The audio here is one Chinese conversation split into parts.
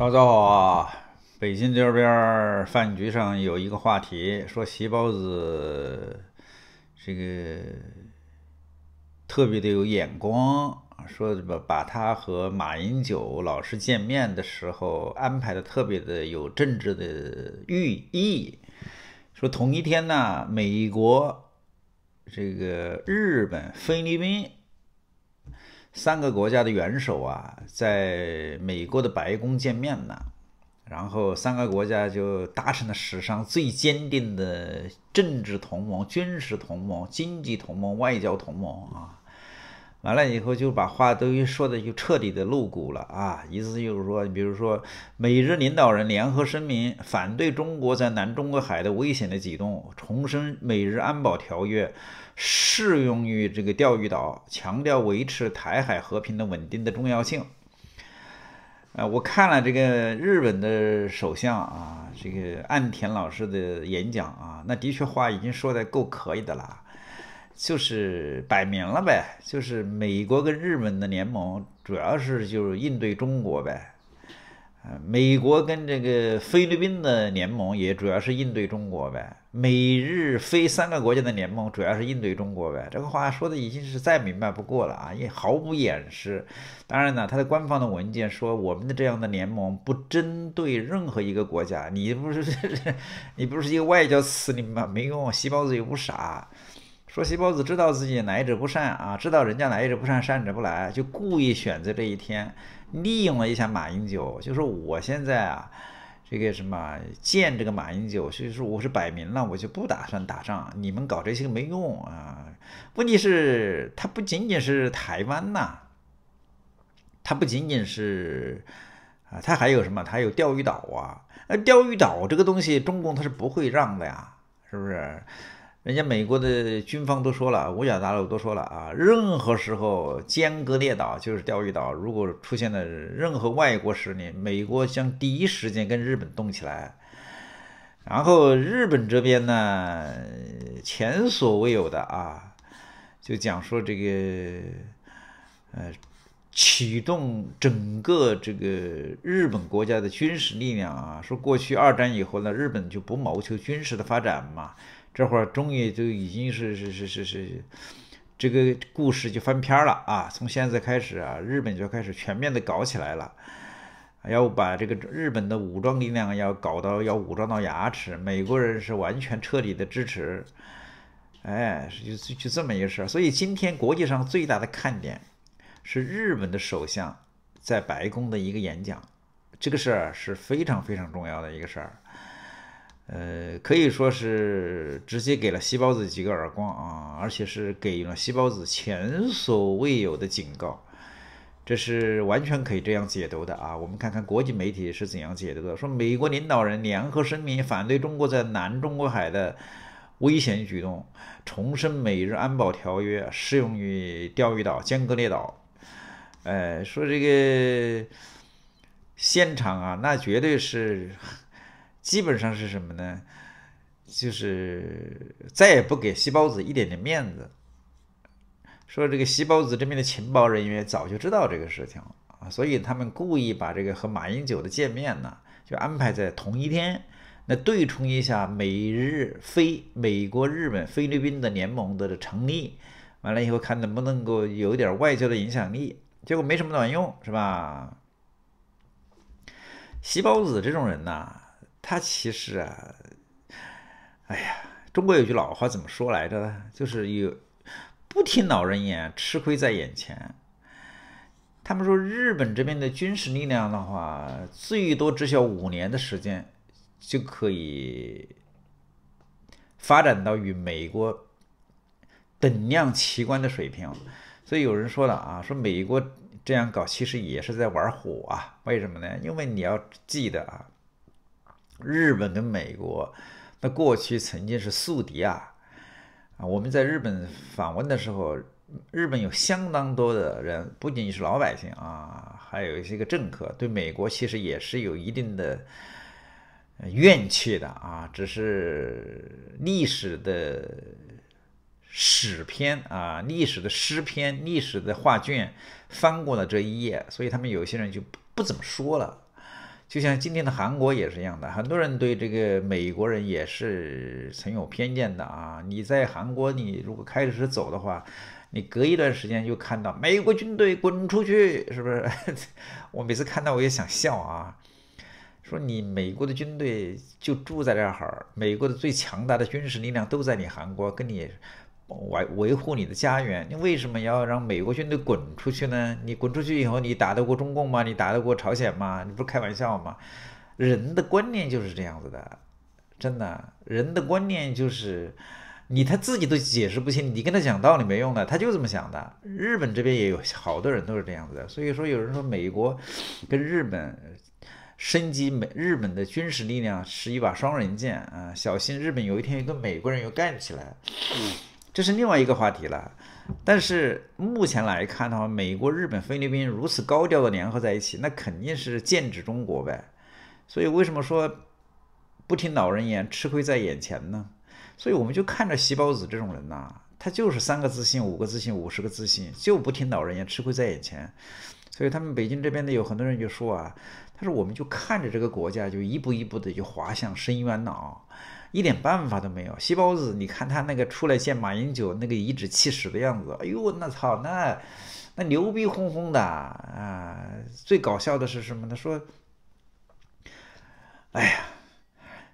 大家好啊！北京这边饭局上有一个话题，说席包子这个特别的有眼光，说把把他和马英九老师见面的时候安排的特别的有政治的寓意，说同一天呢，美国、这个日本、菲律宾。三个国家的元首啊，在美国的白宫见面了，然后三个国家就达成了史上最坚定的政治同盟、军事同盟、经济同盟、外交同盟啊。完了以后就把话都说的就彻底的露骨了啊！意思就是说，比如说美日领导人联合声明反对中国在南中国海的危险的举动，重申美日安保条约适用于这个钓鱼岛，强调维持台海和平的稳定的重要性。呃，我看了这个日本的首相啊，这个岸田老师的演讲啊，那的确话已经说的够可以的了。就是摆明了呗，就是美国跟日本的联盟主要是就是应对中国呗，美国跟这个菲律宾的联盟也主要是应对中国呗，美日菲三个国家的联盟主要是应对中国呗，这个话说的已经是再明白不过了啊，也毫不掩饰。当然呢，他的官方的文件说我们的这样的联盟不针对任何一个国家，你不是 你不是一个外交词，你没没用，细胞子也不傻。说，西包子知道自己来者不善啊，知道人家来者不善，善者不来，就故意选择这一天，利用了一下马英九，就说我现在啊，这个什么见这个马英九，所以说我是摆明了，我就不打算打仗，你们搞这些没用啊。问题是，他不仅仅是台湾呐，他不仅仅是啊，他还有什么？他有钓鱼岛啊，那钓鱼岛这个东西，中共他是不会让的呀，是不是？人家美国的军方都说了，五角大楼都说了啊，任何时候，尖阁列岛就是钓鱼岛，如果出现了任何外国势力，美国将第一时间跟日本动起来。然后日本这边呢，前所未有的啊，就讲说这个，呃，启动整个这个日本国家的军事力量啊，说过去二战以后呢，日本就不谋求军事的发展嘛。这会儿终于就已经是是是是是，这个故事就翻篇了啊！从现在开始啊，日本就开始全面的搞起来了，要把这个日本的武装力量要搞到要武装到牙齿。美国人是完全彻底的支持，哎，就就这么一个事儿。所以今天国际上最大的看点是日本的首相在白宫的一个演讲，这个事儿是非常非常重要的一个事儿。呃，可以说是直接给了细胞子几个耳光啊，而且是给了细胞子前所未有的警告，这是完全可以这样解读的啊。我们看看国际媒体是怎样解读的：说美国领导人联合声明反对中国在南中国海的危险举动，重申美日安保条约适用于钓鱼岛、尖阁列岛。呃，说这个现场啊，那绝对是。基本上是什么呢？就是再也不给西包子一点点面子。说这个西包子这边的情报人员早就知道这个事情了啊，所以他们故意把这个和马英九的见面呢，就安排在同一天，那对冲一下美日非美国日本菲律宾的联盟的成立。完了以后看能不能够有点外交的影响力，结果没什么卵用，是吧？西包子这种人呐。他其实啊，哎呀，中国有句老话怎么说来着呢？就是有不听老人言，吃亏在眼前。他们说日本这边的军事力量的话，最多只需要五年的时间就可以发展到与美国等量齐观的水平。所以有人说了啊，说美国这样搞其实也是在玩火啊？为什么呢？因为你要记得啊。日本跟美国，那过去曾经是宿敌啊，啊，我们在日本访问的时候，日本有相当多的人，不仅仅是老百姓啊，还有一些个政客，对美国其实也是有一定的怨气的啊，只是历史的史篇啊，历史的诗篇，历史的画卷翻过了这一页，所以他们有些人就不不怎么说了。就像今天的韩国也是一样的，很多人对这个美国人也是存有偏见的啊。你在韩国，你如果开始走的话，你隔一段时间就看到美国军队滚出去，是不是？我每次看到我也想笑啊，说你美国的军队就住在这儿，美国的最强大的军事力量都在你韩国，跟你。维维护你的家园，你为什么要让美国军队滚出去呢？你滚出去以后，你打得过中共吗？你打得过朝鲜吗？你不是开玩笑吗？人的观念就是这样子的，真的，人的观念就是你他自己都解释不清，你跟他讲道理没用的，他就这么想的。日本这边也有好多人都是这样子的，所以说有人说美国跟日本升级美日本的军事力量是一把双刃剑啊，小心日本有一天跟美国人又干起来这是另外一个话题了，但是目前来看的话，美国、日本、菲律宾如此高调的联合在一起，那肯定是剑指中国呗。所以为什么说不听老人言，吃亏在眼前呢？所以我们就看着席包子这种人呐，他就是三个自信、五个自信、五十个自信，就不听老人言，吃亏在眼前。所以他们北京这边的有很多人就说啊，他说我们就看着这个国家就一步一步的就滑向深渊了啊，一点办法都没有。西包子，你看他那个出来见马英九那个颐指气使的样子，哎呦，那操，那那牛逼哄哄的啊！最搞笑的是什么？他说，哎呀，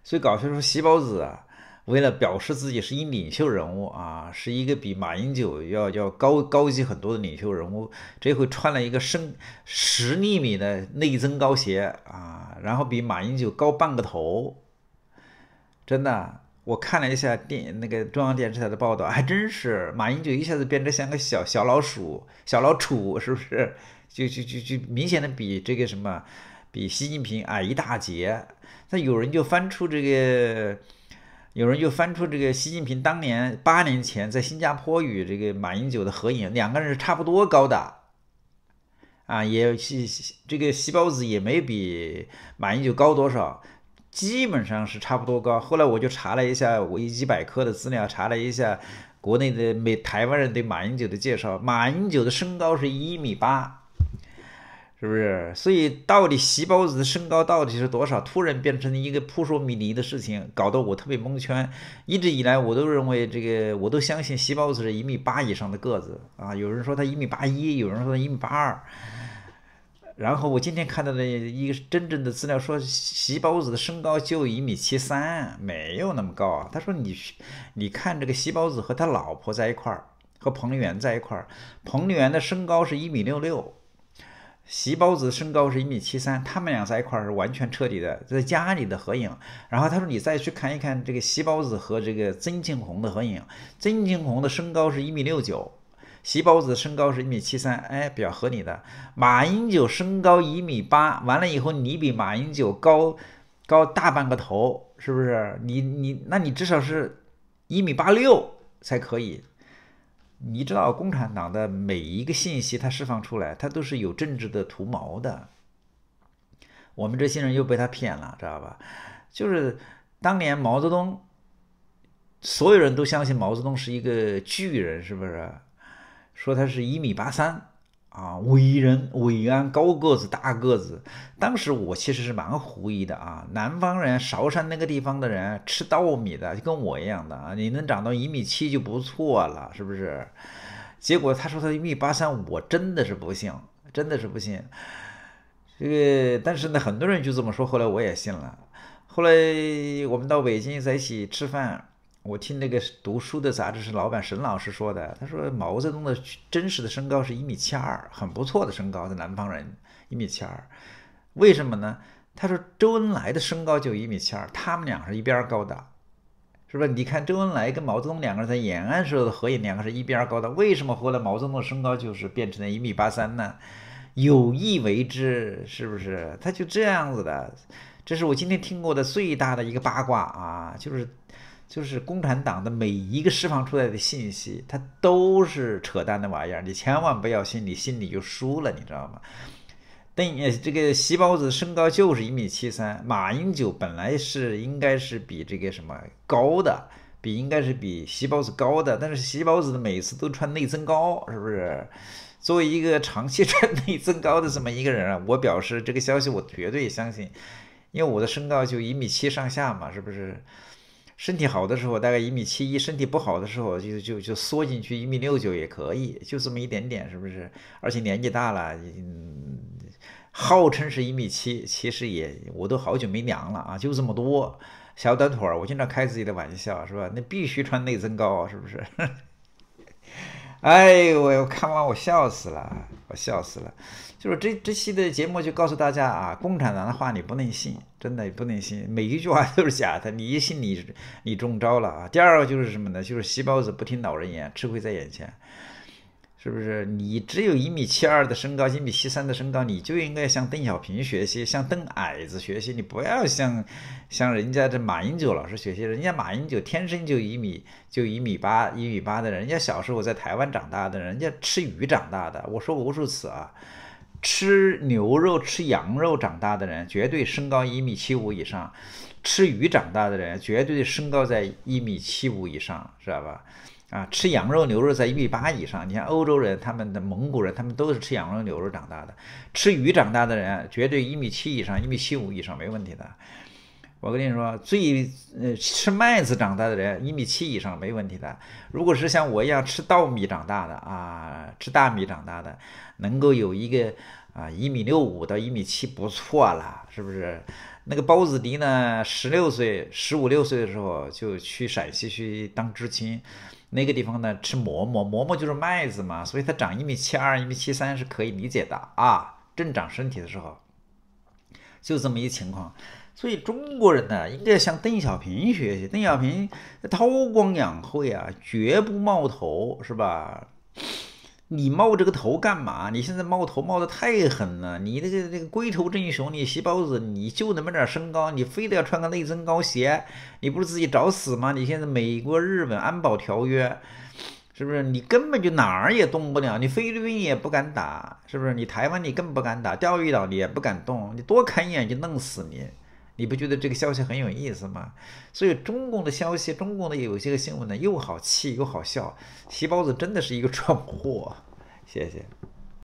最搞笑说西包子啊。为了表示自己是一领袖人物啊，是一个比马英九要要高高级很多的领袖人物，这回穿了一个深十厘米的内增高鞋啊，然后比马英九高半个头，真的，我看了一下电那个中央电视台的报道，还真是马英九一下子变得像个小小老鼠、小老鼠，是不是？就就就就明显的比这个什么，比习近平矮一大截。那有人就翻出这个。有人就翻出这个习近平当年八年前在新加坡与这个马英九的合影，两个人是差不多高的，啊，也西这个席包子也没比马英九高多少，基本上是差不多高。后来我就查了一下维基百科的资料，查了一下国内的美台湾人对马英九的介绍，马英九的身高是一米八。是不是？所以到底席包子的身高到底是多少？突然变成了一个扑朔迷离的事情，搞得我特别蒙圈。一直以来我都认为这个，我都相信席包子是一米八以上的个子啊。有人说他一米八一，有人说一米八二。然后我今天看到的一个真正的资料，说席包子的身高就一米七三，没有那么高啊。他说你，你看这个席包子和他老婆在一块儿，和彭丽媛在一块儿，彭丽媛的身高是一米六六。席包子身高是一米七三，他们俩在一块儿是完全彻底的在家里的合影。然后他说：“你再去看一看这个席包子和这个曾庆红的合影，曾庆红的身高是一米六九，席包子身高是一米七三，哎，比较合理的。马英九身高一米八，完了以后你比马英九高，高大半个头，是不是？你你，那你至少是一米八六才可以。”你知道共产党的每一个信息，它释放出来，它都是有政治的图谋的。我们这些人又被他骗了，知道吧？就是当年毛泽东，所有人都相信毛泽东是一个巨人，是不是？说他是一米八三。啊，伟人，伟安，高个子，大个子。当时我其实是蛮狐疑的啊，南方人，韶山那个地方的人吃稻米的，就跟我一样的啊。你能长到一米七就不错了，是不是？结果他说他一米八三，我真的是不信，真的是不信。这个，但是呢，很多人就这么说，后来我也信了。后来我们到北京在一起吃饭。我听那个读书的杂志是老板沈老师说的，他说毛泽东的真实的身高是一米七二，很不错的身高，在南方人一米七二，为什么呢？他说周恩来的身高就一米七二，他们俩是一边高的，是不是？你看周恩来跟毛泽东两个人在延安时候的合影，两个是一边高的，为什么后来毛泽东的身高就是变成了一米八三呢？有意为之，是不是？他就这样子的，这是我今天听过的最大的一个八卦啊，就是。就是共产党的每一个释放出来的信息，它都是扯淡的玩意儿，你千万不要信，你心里就输了，你知道吗？邓呃，这个席包子身高就是一米七三，马英九本来是应该是比这个什么高的，比应该是比席包子高的，但是席包子每次都穿内增高，是不是？作为一个长期 穿内增高的这么一个人啊，我表示这个消息我绝对相信，因为我的身高就一米七上下嘛，是不是？身体好的时候大概一米七一，身体不好的时候就就就缩进去一米六九也可以，就这么一点点，是不是？而且年纪大了，号称是一米七，其实也我都好久没量了啊，就这么多小短腿儿。我经常开自己的玩笑，是吧？那必须穿内增高，是不是？哎呦，看完我笑死了，我笑死了。就是这这期的节目就告诉大家啊，共产党的话你不能信，真的不能信，每一句话都是假的，你一信你你中招了啊。第二个就是什么呢？就是细包子不听老人言，吃亏在眼前，是不是？你只有一米七二的身高，一米七三的身高，你就应该向邓小平学习，向邓矮子学习，你不要向向人家这马英九老师学习，人家马英九天生就一米就一米八一米八的人，人家小时候在台湾长大的，人家吃鱼长大的，我说过无数次啊。吃牛肉、吃羊肉长大的人，绝对身高一米七五以上；吃鱼长大的人，绝对身高在一米七五以上，知道吧？啊，吃羊肉、牛肉在一米八以上。你像欧洲人、他们的蒙古人，他们都是吃羊肉、牛肉长大的。吃鱼长大的人，绝对一米七以上，一米七五以上没问题的。我跟你说，最呃吃麦子长大的人，一米七以上没问题的。如果是像我一样吃稻米长大的啊，吃大米长大的，能够有一个啊一米六五到一米七不错了，是不是？那个包子迪呢，十六岁、十五六岁的时候就去陕西去当知青，那个地方呢吃馍馍，馍馍就是麦子嘛，所以他长一米七二、一米七三是可以理解的啊，正长身体的时候，就这么一情况。所以中国人呢，应该向邓小平学习。邓小平韬光养晦啊，绝不冒头，是吧？你冒这个头干嘛？你现在冒头冒的太狠了，你那个那个龟头义雄，你细包子，你就那么点身高，你非得要穿个内增高鞋，你不是自己找死吗？你现在美国、日本安保条约，是不是？你根本就哪儿也动不了，你菲律宾也不敢打，是不是？你台湾你更不敢打，钓鱼岛你也不敢动，你多看一眼就弄死你。你不觉得这个消息很有意思吗？所以中共的消息，中共的有些个新闻呢，又好气又好笑。皮包子真的是一个蠢货，谢谢。